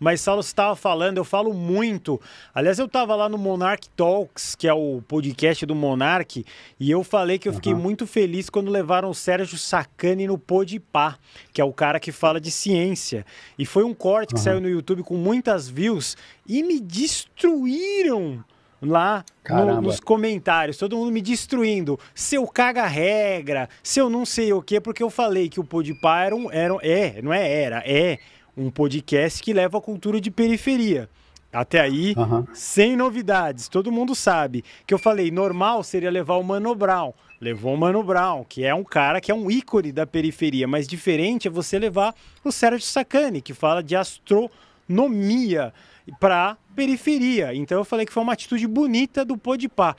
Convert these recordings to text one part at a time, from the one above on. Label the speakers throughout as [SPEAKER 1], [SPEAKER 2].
[SPEAKER 1] Mas, Saulo, você estava falando, eu falo muito. Aliás, eu estava lá no Monarch Talks, que é o podcast do Monarch, e eu falei que eu fiquei muito feliz quando levaram o Sérgio Sacani no Podpah, que é o cara que fala de ciência. E foi um corte uhum. que saiu no YouTube com muitas views e me destruíram lá no, nos comentários, todo mundo me destruindo. Seu caga regra, seu não sei o que, porque eu falei que o Podpah era um. Era, é, não é era, é um podcast que leva a cultura de periferia. Até aí, uhum. sem novidades, todo mundo sabe. Que eu falei, normal seria levar o Mano Brown. Levou o Mano Brown, que é um cara que é um ícone da periferia, mas diferente é você levar o Sérgio Sacani, que fala de astronomia para periferia. Então eu falei que foi uma atitude bonita do Podpah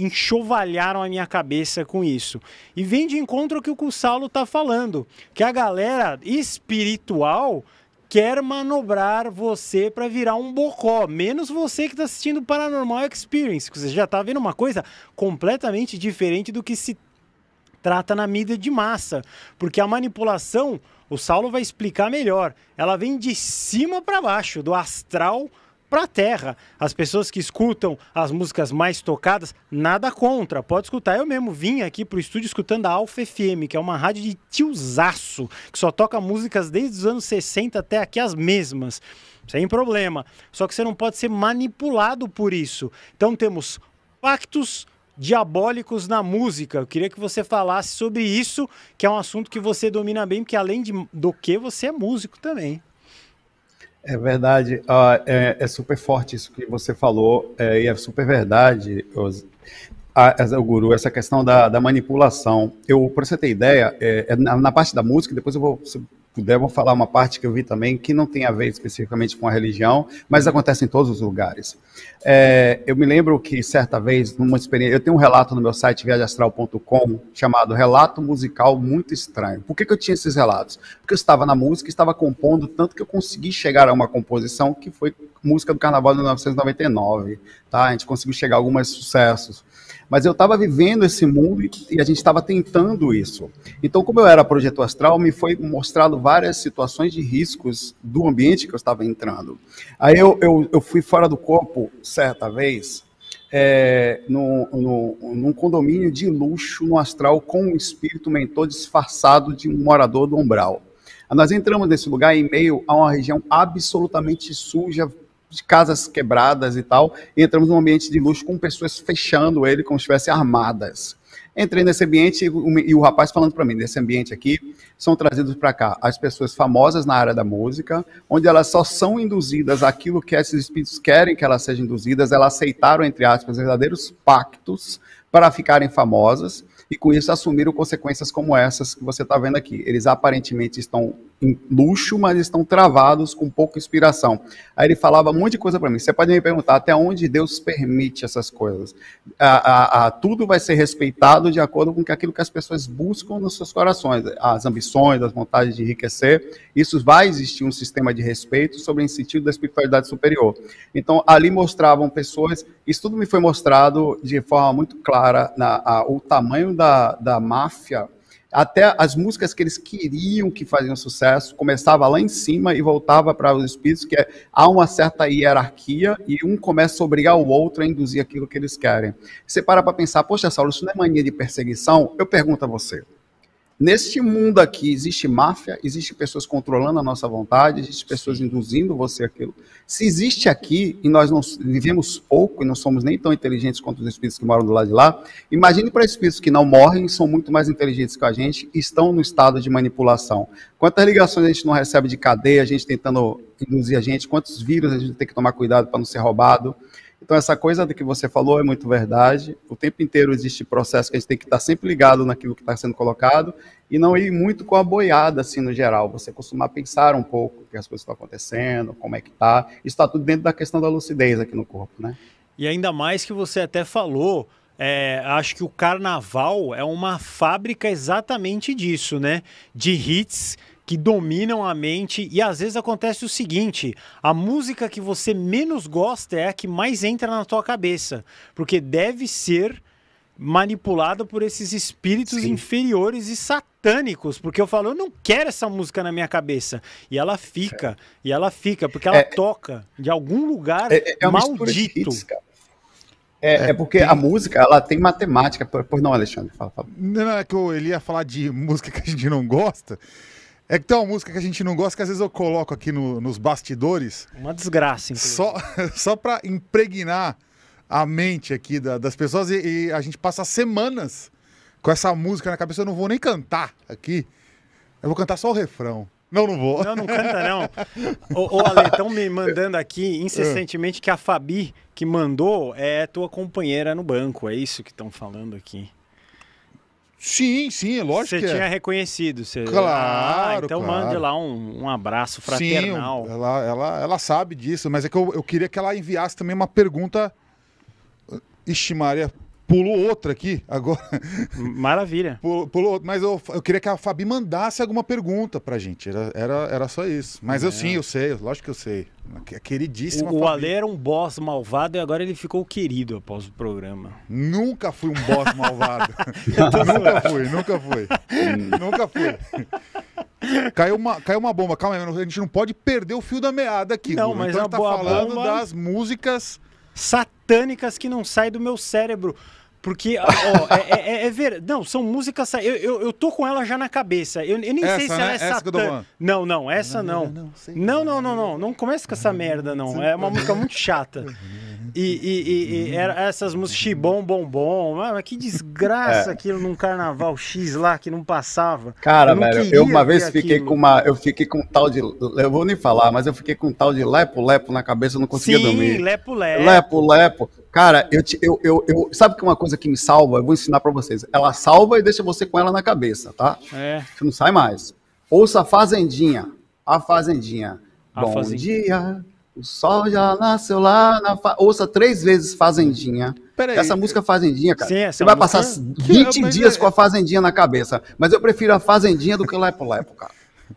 [SPEAKER 1] enxovalharam a minha cabeça com isso. E vem de encontro ao que o Saulo tá falando, que a galera espiritual quer manobrar você para virar um bocó, menos você que está assistindo Paranormal Experience, que você já está vendo uma coisa completamente diferente do que se trata na mídia de massa, porque a manipulação, o Saulo vai explicar melhor, ela vem de cima para baixo, do astral para a terra. As pessoas que escutam as músicas mais tocadas, nada contra, pode escutar. Eu mesmo vim aqui para o estúdio escutando a Alfa FM, que é uma rádio de tiozaço, que só toca músicas desde os anos 60 até aqui as mesmas. Sem problema. Só que você não pode ser manipulado por isso. Então temos pactos diabólicos na música. Eu queria que você falasse sobre isso, que é um assunto que você domina bem, porque além de, do que você é músico também.
[SPEAKER 2] É verdade, ah, é, é, super forte isso que você falou, é, e é super verdade, os, a, o Guru, essa questão da, da manipulação. Eu, para você ter ideia, é, é, na, na, parte da música, depois eu vou Vou falar uma parte que eu vi também que não tem a ver especificamente com a religião, mas acontece em todos os lugares. É, eu me lembro que certa vez, numa experiência, eu tenho um relato no meu site viageastral.com chamado Relato Musical Muito Estranho. Por que, que eu tinha esses relatos? Porque eu estava na música, estava compondo, tanto que eu consegui chegar a uma composição que foi música do Carnaval de 1999. Tá? A gente conseguiu chegar a alguns sucessos. Mas eu estava vivendo esse mundo e a gente estava tentando isso. Então, como eu era projeto astral, me foi mostrado várias situações de riscos do ambiente que eu estava entrando. Aí eu, eu, eu fui fora do corpo certa vez, é, no, no, num condomínio de luxo no astral com um espírito mentor disfarçado de um morador do umbral. Nós entramos nesse lugar em meio a uma região absolutamente suja, de casas quebradas e tal, e entramos num ambiente de luxo com pessoas fechando ele como se estivessem armadas. Entrei nesse ambiente e o, e o rapaz falando para mim, nesse ambiente aqui, são trazidos para cá as pessoas famosas na área da música, onde elas só são induzidas aquilo que esses espíritos querem que elas sejam induzidas, elas aceitaram, entre aspas, verdadeiros pactos para ficarem famosas, e com isso assumiram consequências como essas que você está vendo aqui. Eles aparentemente estão em luxo, mas estão travados com pouca inspiração. Aí ele falava um monte de coisa para mim. Você pode me perguntar até onde Deus permite essas coisas. A, a, a, tudo vai ser respeitado de acordo com aquilo que as pessoas buscam nos seus corações, as ambições, as vontades de enriquecer. Isso vai existir um sistema de respeito sobre o sentido da espiritualidade superior. Então ali mostravam pessoas. Isso tudo me foi mostrado de forma muito clara na, a, o tamanho da, da máfia até as músicas que eles queriam que faziam sucesso começava lá em cima e voltava para os espíritos, que é, há uma certa hierarquia e um começa a obrigar o outro a induzir aquilo que eles querem. Você para para pensar, poxa, Saulo, isso não é mania de perseguição? Eu pergunto a você. Neste mundo aqui existe máfia, existe pessoas controlando a nossa vontade, existe pessoas induzindo você aquilo. Se existe aqui e nós não vivemos pouco e não somos nem tão inteligentes quanto os espíritos que moram do lado de lá, imagine para espíritos que não morrem, são muito mais inteligentes que a gente e estão no estado de manipulação. Quantas ligações a gente não recebe de cadeia, a gente tentando induzir a gente, quantos vírus a gente tem que tomar cuidado para não ser roubado. Então, essa coisa que você falou é muito verdade. O tempo inteiro existe processo que a gente tem que estar sempre ligado naquilo que está sendo colocado e não ir muito com a boiada, assim, no geral. Você costumar pensar um pouco o que as coisas estão acontecendo, como é que está. Isso está tudo dentro da questão da lucidez aqui no corpo, né?
[SPEAKER 1] E ainda mais que você até falou é, acho que o carnaval é uma fábrica exatamente disso, né? De hits que dominam a mente e às vezes acontece o seguinte: a música que você menos gosta é a que mais entra na tua cabeça, porque deve ser manipulada por esses espíritos Sim. inferiores e satânicos, porque eu falo, eu não quero essa música na minha cabeça. E ela fica, é. e ela fica, porque
[SPEAKER 3] ela é, é,
[SPEAKER 2] toca
[SPEAKER 3] de algum lugar é, é maldito.
[SPEAKER 2] É, é, é, porque tem... a música, ela tem matemática. Pois não, Alexandre, fala, fala.
[SPEAKER 3] Não, é que eu, ele ia falar de música que a gente não gosta, é que tem uma música que a gente não gosta, que às vezes eu coloco aqui no, nos bastidores. Uma desgraça, inclusive. Só, só para impregnar a mente aqui da, das pessoas e, e, a gente passa semanas com essa música na cabeça. Eu não vou nem cantar aqui. Eu vou cantar só o refrão. Não, não vou. Não, não canta, não. Ô, o Ale, estão
[SPEAKER 1] me mandando aqui incessantemente que a Fabi que mandou é tua companheira no banco. É isso que estão falando aqui. Sim, sim, é lógico. Você que é. tinha é. reconhecido, você. Claro. Ah, então claro. mande lá um, um abraço fraternal.
[SPEAKER 3] Sim, ela, ela, ela sabe disso, mas é que eu, eu queria que ela enviasse também uma pergunta. Ixi, Maria, Pulou outra aqui agora. Maravilha. Pulou, pulou mas eu, eu, queria que a Fabi mandasse alguma pergunta pra gente. Era, era, era só isso. Mas é. eu sim, eu sei, lógico que eu sei. Queridíssima. O, o Ale
[SPEAKER 1] era um boss malvado e agora ele ficou querido após o programa.
[SPEAKER 3] Nunca fui um boss malvado. nunca fui, nunca fui. nunca fui. Caiu uma, caiu uma bomba, calma aí, a gente não pode perder o fio da meada aqui. Não, mas então a gente tá falando bomba... das músicas satânicas que não saem do meu
[SPEAKER 1] cérebro. Porque, ó, é, é, é, é ver... Não, são músicas. Eu, eu, eu, tô com ela já na cabeça. Eu, eu nem essa, sei se né? ela é né? essa satã... Não, não, essa não. Não, não, não, não. Não, não, não, não. não começa com essa merda, não. É uma música muito chata. E, e, e, uhum. era essas músicas Xibom Bombom. Mano, que desgraça é. aquilo num carnaval X lá que não passava. Cara, eu não velho, eu uma vez fiquei aquilo. com
[SPEAKER 2] uma. Eu fiquei com um tal de. Eu vou nem falar, mas eu fiquei com um tal de lepo-lepo na cabeça, eu não conseguia Sim, dormir. Lepo-lepo. Lepo-lepo. Cara, eu, te, eu, eu, eu, sabe que uma coisa que me salva, eu vou ensinar para vocês. Ela salva e deixa você com ela na cabeça, tá? É. Você não sai mais. Ouça a Fazendinha. A Fazendinha. A Bom fazendinha. dia, o sol já nasceu lá na fa... Ouça três vezes Fazendinha. Peraí. Essa música é Fazendinha, cara. Sim, você vai música... passar 20 é- eu, dias eu... É- com a Fazendinha na cabeça. Mas eu prefiro a Fazendinha do que o Lepo Lepo, cara.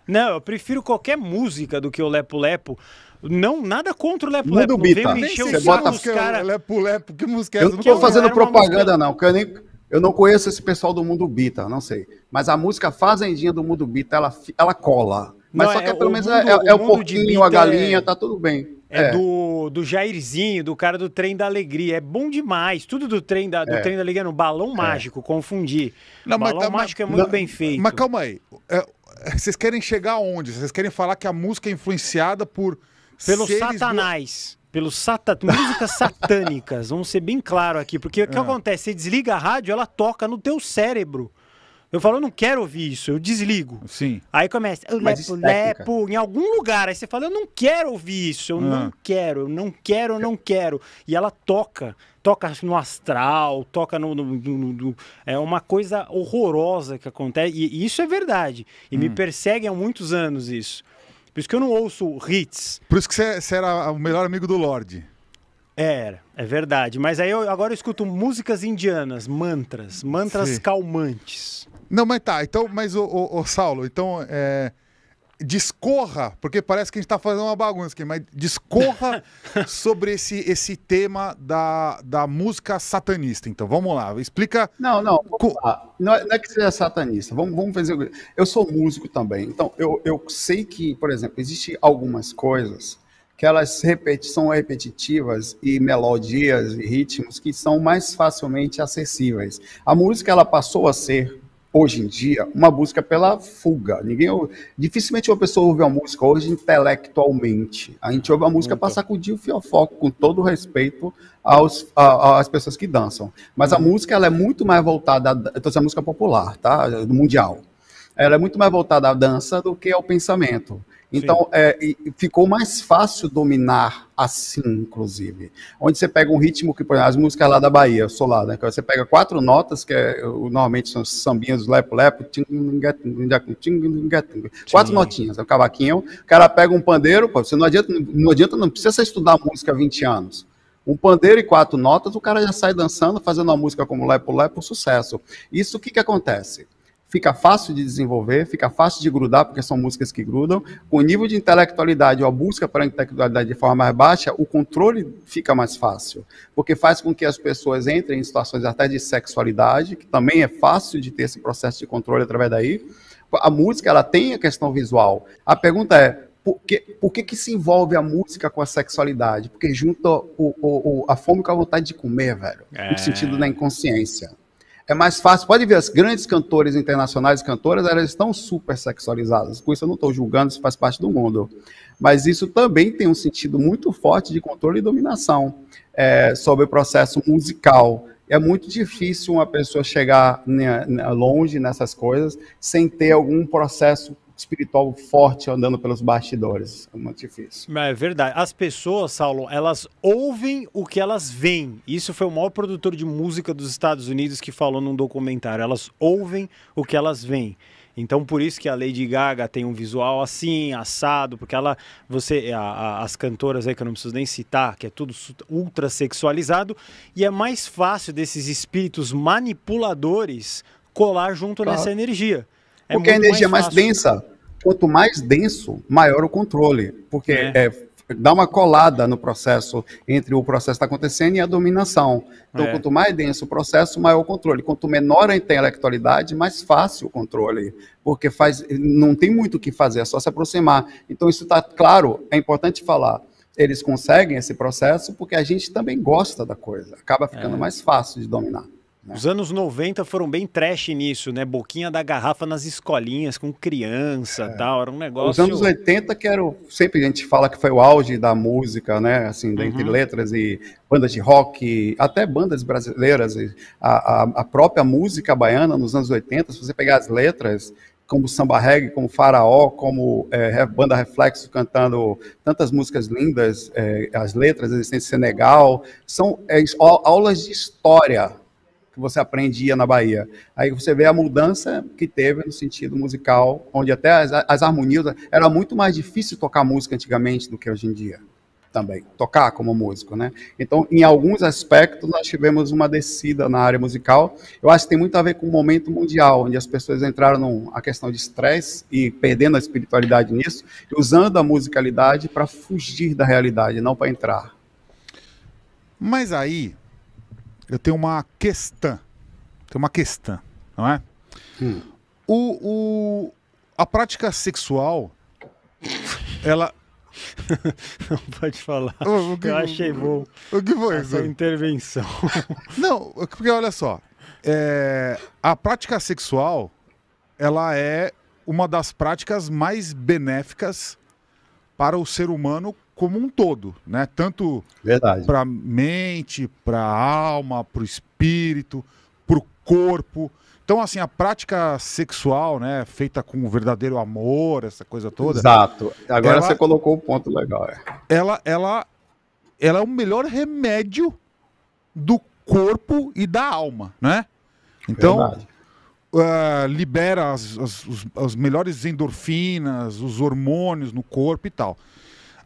[SPEAKER 1] Não, eu prefiro qualquer música do que o Lepo Lepo.
[SPEAKER 2] Não, nada contra o Lepo Lepo. Não bita. Tá? você bota... música, cara.
[SPEAKER 3] Lepo Lepo, que música é essa? Eu não tô fazendo propaganda,
[SPEAKER 2] não, eu nem... Eu não conheço esse pessoal do Mundo Bita, não sei. Mas a música Fazendinha do Mundo Bita, ela, ela cola. Mas não, só que é, é pelo menos mundo, é, é, é o, pouquinho porquinho, a é galinha, é... tá
[SPEAKER 1] tudo bem. É, Do, do Jairzinho, do cara do trem da alegria. É bom demais. Tudo do
[SPEAKER 3] trem da, do trem da alegria no balão mágico, confundi. Não, o balão tá, mas, mágico mas, é muito não, bem feito. Mas calma aí. vocês querem chegar aonde? Vocês querem falar que a música é influenciada por. Pelo Satanás. Do... Pelo sata... músicas satânicas. Vamos ser bem claro aqui. Porque
[SPEAKER 1] o que acontece? Você desliga a rádio, ela toca no teu cérebro. Eu falo, eu não quero ouvir isso, eu
[SPEAKER 3] desligo. Sim.
[SPEAKER 1] Aí começa, lepo, é lepo, em algum lugar. Aí você fala, eu não quero ouvir isso, eu ah. não quero, eu não quero, eu não quero. E ela toca, toca no astral, toca no. no, no, no é uma coisa horrorosa que acontece. E, isso é verdade. E hum. me persegue há muitos anos isso. Por isso que eu não ouço hits. Por isso que você era o melhor amigo do Lorde. Era, é, é verdade. Mas aí eu, agora eu escuto
[SPEAKER 3] músicas indianas, mantras, mantras Sim. calmantes. Não, mas tá. Então, mas o, o, o Saulo, então é, discorra, porque parece que a gente está fazendo uma bagunça aqui, mas discorra sobre esse, esse tema da, da música satanista.
[SPEAKER 2] Então, vamos lá, explica. Não, não, não é, não é que seja satanista. Vamos, vamos fazer. Eu sou músico também, então eu, eu sei que, por exemplo, existem algumas coisas que elas repeti são repetitivas e melodias e ritmos que são mais facilmente acessíveis. A música ela passou a ser hoje em dia, uma música pela fuga. Ninguém Dificilmente uma pessoa ouve uma música hoje intelectualmente. A gente ouve a música para sacudir o fiofó, com todo respeito aos, a, às pessoas que dançam. Mas a uhum. música ela é muito mais voltada, a, eu então, é música popular, tá? Do mundial. Ela é muito mais voltada à dança do que ao pensamento. Então, é, ficou mais fácil dominar assim, inclusive. Onde você pega um ritmo que, por exemplo, as músicas lá da Bahia, eu sou lá, né? Você pega quatro notas, que é, normalmente são sambinhas lepo-lepo, quatro notinhas, é o cavaquinho. O cara pega um pandeiro, pô, você não adianta, não adianta, não precisa estudar música há 20 anos. Um pandeiro e quatro notas, o cara já sai dançando, fazendo uma música como lepo-lepo, sucesso. Isso o que, que acontece? fica fácil de desenvolver, fica fácil de grudar, porque são músicas que grudam. Com o nível de intelectualidade ou a busca para a intelectualidade de forma mais baixa, o controle fica mais fácil, porque faz com que as pessoas entrem em situações até de sexualidade, que também é fácil de ter esse processo de controle através daí. A música, ela tem a questão visual. A pergunta é, por que, por que, que se envolve a música com a sexualidade? Porque junta o, o, o, a fome com a vontade de comer, velho. É. No sentido da inconsciência é mais fácil. Pode ver, as grandes cantoras internacionais, cantoras, elas estão super sexualizadas. Com isso eu não estou julgando, isso faz parte do mundo. Mas isso também tem um sentido muito forte de controle e dominação é, sobre o processo musical. É muito difícil uma pessoa chegar né, né, longe nessas coisas sem ter algum processo espiritual forte andando pelos bastidores. É muito difícil.
[SPEAKER 1] É verdade. As pessoas, Saulo, elas ouvem o que elas veem. Isso foi o maior produtor de música dos Estados Unidos que falou num documentário. Elas ouvem o que elas veem. Então por isso que a Lady Gaga tem um visual assim, assado, porque ela, você, a, a, as cantoras aí que eu não preciso nem citar, que é tudo ultra sexualizado, e é mais fácil desses espíritos manipuladores colar junto claro. nessa energia. É porque a energia mais, mais
[SPEAKER 2] densa, quanto mais denso, maior o controle. Porque é. é dá uma colada no processo entre o processo que está acontecendo e a dominação. Então, é. quanto mais denso o processo, maior o controle. Quanto menor a intelectualidade, mais fácil o controle, porque faz, não tem muito o que fazer, é só se aproximar. Então, isso está claro, é importante falar. Eles conseguem esse processo porque a gente também gosta da coisa, acaba ficando é. mais fácil de
[SPEAKER 1] dominar. Né? Os anos 90 foram bem trash nisso, né? Boquinha da garrafa nas escolinhas com criança é. tal, era um negócio. Os anos
[SPEAKER 2] 80 que era o... sempre a gente fala que foi o auge da música, né? Assim, uhum. entre letras e bandas de rock, até bandas brasileiras, a, a, a, própria música baiana nos anos 80, se você pegar as letras, como samba reggae, como faraó, como é, banda Reflexo cantando tantas músicas lindas, é, as letras, a existência Senegal, são é, aulas de história que você aprendia na Bahia. Aí você vê a mudança que teve no sentido musical, onde até as, as harmonias era muito mais difícil tocar música antigamente do que hoje em dia também, tocar como músico, né? Então, em alguns aspectos, nós tivemos uma descida na área musical. Eu acho que tem muito a ver com o momento mundial, onde as pessoas entraram na questão de estresse e perdendo a espiritualidade nisso, usando a musicalidade para fugir da realidade, não para entrar. Mas aí, eu tenho uma
[SPEAKER 3] questão. Tem uma questão, não é? Hum. O, o, a prática sexual, ela. não pode falar. O, o que, eu achei bom. O que foi essa isso? intervenção? não, porque olha só. É, a prática sexual, ela é uma das práticas mais benéficas para o ser humano como um todo, né? Tanto para mente, para alma, para o espírito, para o corpo. Então, assim, a prática sexual, né, feita com o verdadeiro amor, essa coisa toda. Exato. Agora ela, você colocou o um ponto legal. É. Ela, ela, ela é o melhor remédio do corpo e da alma, né? Então, uh, libera as, as, os, as melhores endorfinas, os hormônios no corpo e tal.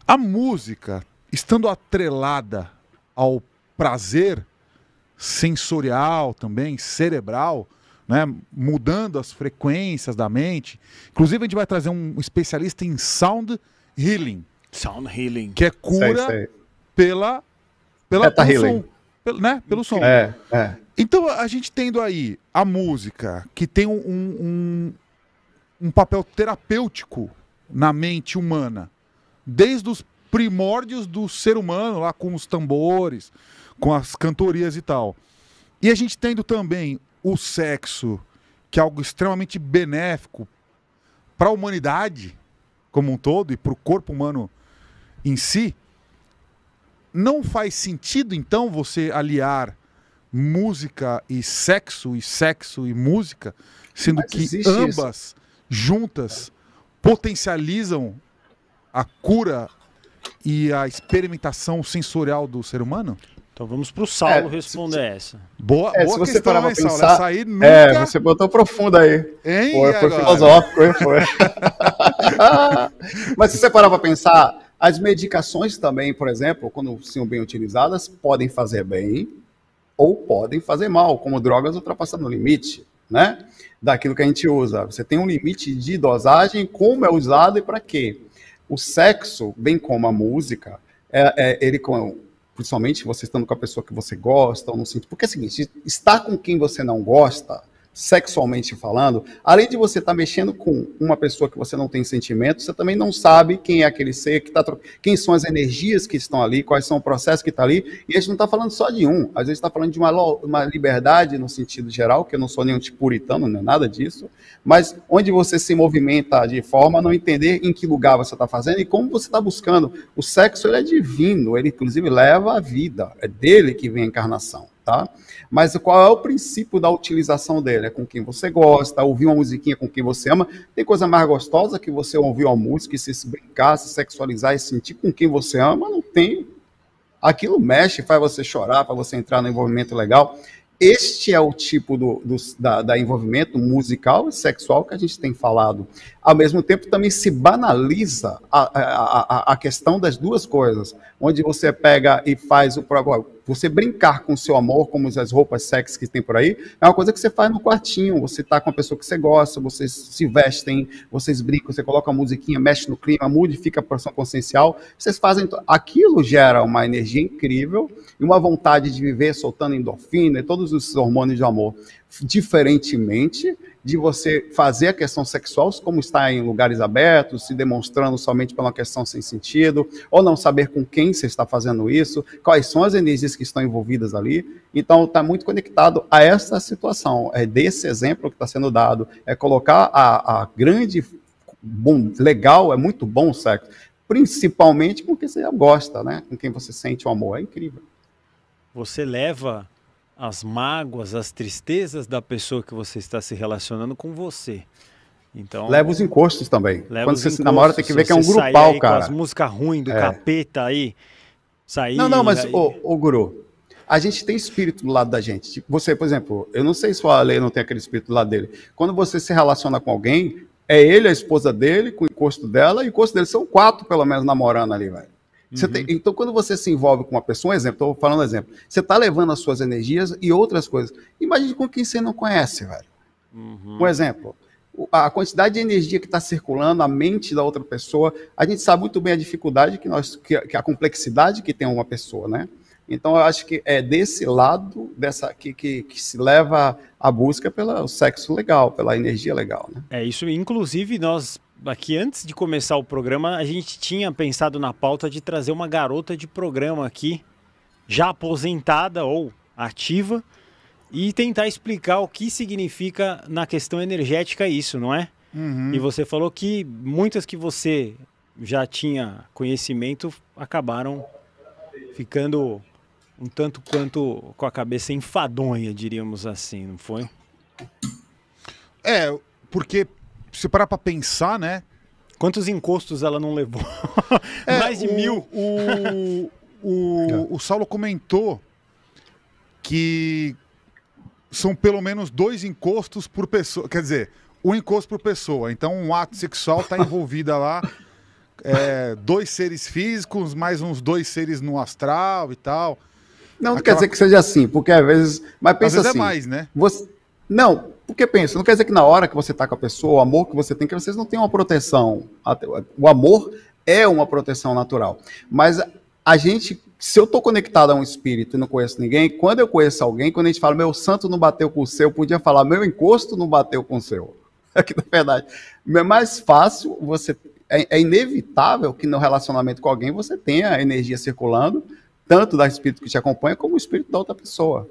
[SPEAKER 3] A música, estando atrelada ao prazer sensorial também, cerebral, né, mudando as frequências da mente. Inclusive, a gente vai trazer um especialista em sound healing. Sound healing. Que é cura sei, sei. pela,
[SPEAKER 2] pela pelo healing. som.
[SPEAKER 3] Pelo, né, pelo som. É, é. Então, a gente tendo aí a música, que tem um, um, um papel terapêutico na mente humana, desde os primórdios do ser humano, lá com os tambores, com as cantorias e tal. E a gente tendo também o sexo, que é algo extremamente benéfico para a humanidade como um todo e para o corpo humano em si, não faz sentido então você aliar música e sexo e sexo e música, sendo Mas que ambas isso. juntas potencializam a cura e a experimentação sensorial do ser humano? Então vamos para o Saulo é,
[SPEAKER 1] responder se, essa.
[SPEAKER 3] Boa, é, boa se você questão, para hein, pensar, Saulo? Essa aí é, nunca... É,
[SPEAKER 2] você botou profunda aí. Hein, foi filosófico, hein? Foi. Mas se você parar para pensar, as medicações também, por exemplo, quando são bem utilizadas, podem fazer bem ou podem fazer mal, como drogas ultrapassando o limite, né? Daquilo que a gente usa. Você tem um limite de dosagem, como é usado e para quê? O sexo, bem como a música, é, é ele com principalmente você estando com a pessoa que você gosta ou não sente. Porque é o seguinte, estar com quem você não gosta sexualmente falando, além de você estar tá mexendo com uma pessoa que você não tem sentimento, você também não sabe quem é aquele ser que está quem são as energias que estão ali, quais são o processo que está ali, e a gente não está falando só de um, às vezes está falando de uma, uma liberdade no sentido geral, que eu não sou nenhum tipo puritano, nem nada disso, mas onde você se movimenta de forma a não entender em que lugar você está fazendo e como você está buscando. O sexo ele é divino, ele inclusive leva a vida, é dele que vem a encarnação tá? Mas qual é o princípio da utilização dele? É com quem você gosta, ouvir uma musiquinha com quem você ama. Tem coisa mais gostosa que você ouvir uma música e se brincar, se sexualizar e sentir com quem você ama? Não tem. Aquilo mexe, faz você chorar, faz você entrar no envolvimento legal. Este é o tipo do, do da, da, envolvimento musical e sexual que a gente tem falado ao mesmo tempo também se banaliza a, a, a, questão das duas coisas, onde você pega e faz o você brincar com o seu amor, como as roupas sexy que tem por aí, é uma coisa que você faz no quartinho, você está com a pessoa que você gosta, vocês se vestem, vocês brincam, você coloca a musiquinha, mexe no clima, modifica a porção consciencial, vocês fazem, aquilo gera uma energia incrível e uma vontade de viver soltando endorfina e todos os hormônios de amor, diferentemente de você fazer a questão sexual, como está em lugares abertos, se demonstrando somente pela questão sem sentido, ou não saber com quem você está fazendo isso, quais são as energias que estão envolvidas ali. Então, está muito conectado a essa situação, é desse exemplo que está sendo dado, é colocar a, a grande. Bom, legal, é muito bom o sexo, principalmente com quem você gosta, né? Com quem você sente o amor. É incrível.
[SPEAKER 1] Você leva as mágoas, as tristezas da pessoa que você está se relacionando com você. Então, leva os encostos também. Quando você se namora, tem que ver que é um grupal, cara. Com as músicas ruins do é. capeta aí. Sair, não, não, mas, aí... ô,
[SPEAKER 2] ô, Guru, a gente tem espírito do lado da gente. Tipo, você, por exemplo, eu não sei se o Ale não tem aquele espírito do lado dele. Quando você se relaciona com alguém, é ele, a esposa dele, com o encosto dela, e o encosto dele são quatro, pelo menos, namorando ali, velho. Uhum. Tem, então, quando você se envolve com uma pessoa, um exemplo, estou falando um exemplo, você está levando as suas energias e outras coisas. Imagine com quem você não conhece, velho. Uhum. Um exemplo, a quantidade de energia que está circulando, a mente da outra pessoa, a gente sabe muito bem a dificuldade que nós, que, que a complexidade que tem uma pessoa, né? Então, eu acho que é desse lado dessa que, que, que, se leva a busca pelo sexo legal, pela energia legal. Né? É isso. Inclusive,
[SPEAKER 1] nós aqui antes de começar o programa, a gente tinha pensado na pauta de trazer uma garota de programa aqui, já aposentada ou ativa, e tentar explicar o que significa na questão energética isso, não é? Uhum. E você falou que muitas que você já tinha conhecimento acabaram ficando um tanto quanto com a cabeça enfadonha, diríamos assim, não foi? É, porque se parar pra
[SPEAKER 3] pensar, né? Quantos encostos ela não levou?
[SPEAKER 1] É, Mais de o, mil. O,
[SPEAKER 3] o, o Saulo comentou que são pelo menos dois encostos por pessoa. Quer dizer, um encosto por pessoa. Então, um ato sexual está envolvida lá. É, dois seres físicos, mais uns
[SPEAKER 2] dois seres no astral e tal. Não, Aquela... quer dizer que seja assim, porque às vezes. Mas pensa às vezes é assim. É mais, né? Você... Não, porque pensa, não quer dizer que na hora que você está com a pessoa, o amor que você tem, que vocês não têm uma proteção. O amor é uma proteção natural. Mas a gente, se eu estou conectado a um espírito e não conheço ninguém, quando eu conheço alguém, quando a gente fala, meu santo não bateu com o seu, podia falar, meu encosto não bateu com o seu. É que, na verdade, é mais fácil você. É, é inevitável que no relacionamento com alguém você tenha energia circulando, tanto da espírito que te acompanha, como o espírito da outra pessoa.